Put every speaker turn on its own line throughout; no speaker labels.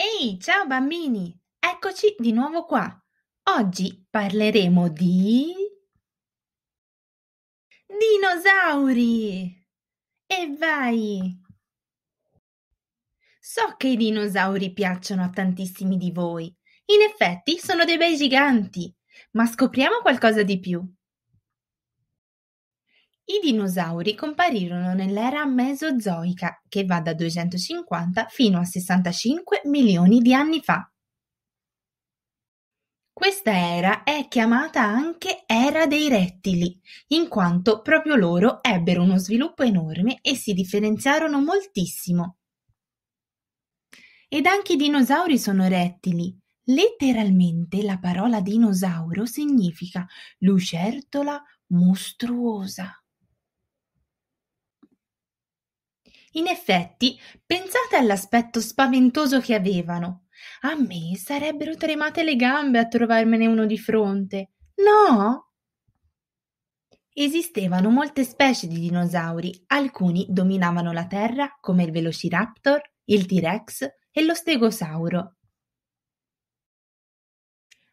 Ehi, ciao bambini! Eccoci di nuovo qua. Oggi parleremo di... Dinosauri! E vai! So che i dinosauri piacciono a tantissimi di voi. In effetti sono dei bei giganti, ma scopriamo qualcosa di più. I dinosauri comparirono nell'era mesozoica, che va da 250 fino a 65 milioni di anni fa. Questa era è chiamata anche Era dei rettili, in quanto proprio loro ebbero uno sviluppo enorme e si differenziarono moltissimo. Ed anche i dinosauri sono rettili. Letteralmente la parola dinosauro significa lucertola mostruosa. In effetti, pensate all'aspetto spaventoso che avevano. A me sarebbero tremate le gambe a trovarmene uno di fronte. No? Esistevano molte specie di dinosauri, alcuni dominavano la Terra, come il Velociraptor, il T-Rex e lo Stegosauro.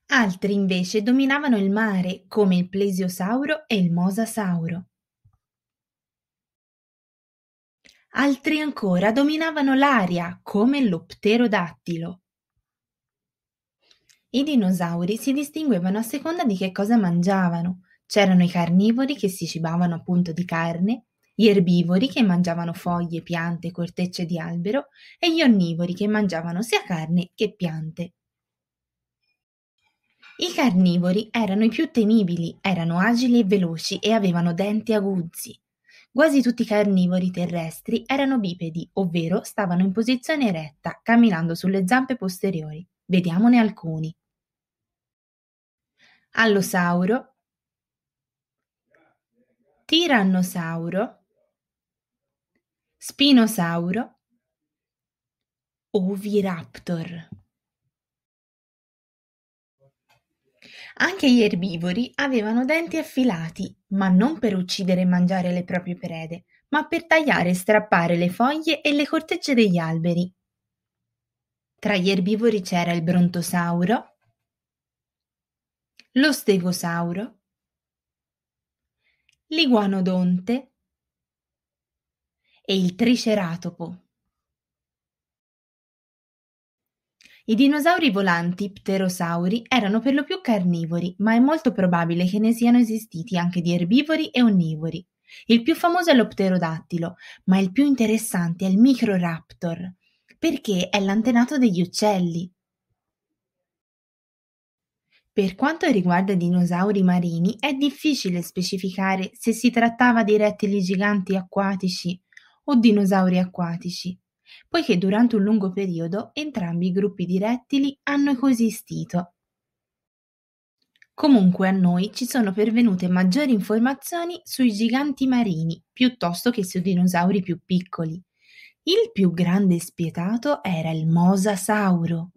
Altri invece dominavano il mare, come il Plesiosauro e il Mosasauro. Altri ancora dominavano l'aria, come l'opterodattilo. I dinosauri si distinguevano a seconda di che cosa mangiavano. C'erano i carnivori che si cibavano appunto di carne, gli erbivori che mangiavano foglie, piante, cortecce di albero e gli onnivori che mangiavano sia carne che piante. I carnivori erano i più temibili, erano agili e veloci e avevano denti aguzzi. Quasi tutti i carnivori terrestri erano bipedi, ovvero stavano in posizione eretta, camminando sulle zampe posteriori. Vediamone alcuni. Allosauro, tirannosauro, spinosauro, oviraptor. Anche gli erbivori avevano denti affilati, ma non per uccidere e mangiare le proprie prede, ma per tagliare e strappare le foglie e le cortecce degli alberi. Tra gli erbivori c'era il brontosauro, lo stegosauro, l'iguanodonte e il triceratopo. I dinosauri volanti pterosauri erano per lo più carnivori, ma è molto probabile che ne siano esistiti anche di erbivori e onnivori. Il più famoso è lo pterodattilo, ma il più interessante è il microraptor, perché è l'antenato degli uccelli. Per quanto riguarda i dinosauri marini, è difficile specificare se si trattava di rettili giganti acquatici o dinosauri acquatici poiché durante un lungo periodo entrambi i gruppi di rettili hanno coesistito. Comunque a noi ci sono pervenute maggiori informazioni sui giganti marini piuttosto che sui dinosauri più piccoli. Il più grande e spietato era il mosasauro.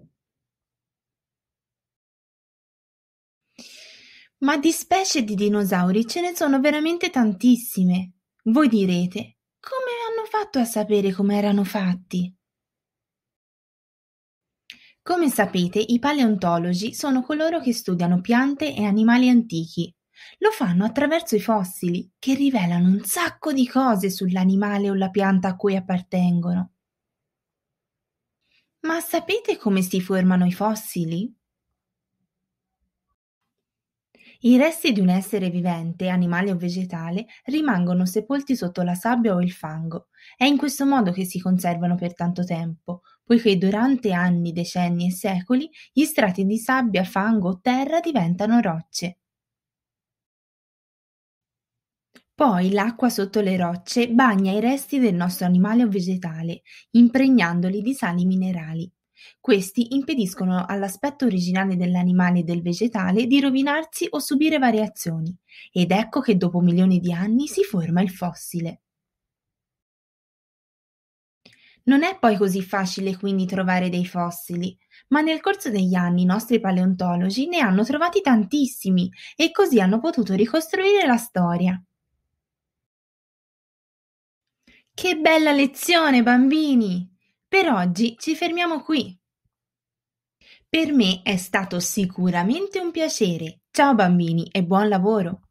Ma di specie di dinosauri ce ne sono veramente tantissime. Voi direte, fatto a sapere come erano fatti? Come sapete, i paleontologi sono coloro che studiano piante e animali antichi. Lo fanno attraverso i fossili, che rivelano un sacco di cose sull'animale o la pianta a cui appartengono. Ma sapete come si formano i fossili? I resti di un essere vivente, animale o vegetale, rimangono sepolti sotto la sabbia o il fango. È in questo modo che si conservano per tanto tempo, poiché durante anni, decenni e secoli gli strati di sabbia, fango o terra diventano rocce. Poi l'acqua sotto le rocce bagna i resti del nostro animale o vegetale, impregnandoli di sali minerali. Questi impediscono all'aspetto originale dell'animale e del vegetale di rovinarsi o subire variazioni, ed ecco che dopo milioni di anni si forma il fossile. Non è poi così facile quindi trovare dei fossili, ma nel corso degli anni i nostri paleontologi ne hanno trovati tantissimi e così hanno potuto ricostruire la storia. Che bella lezione, bambini! Per oggi ci fermiamo qui. Per me è stato sicuramente un piacere. Ciao bambini e buon lavoro!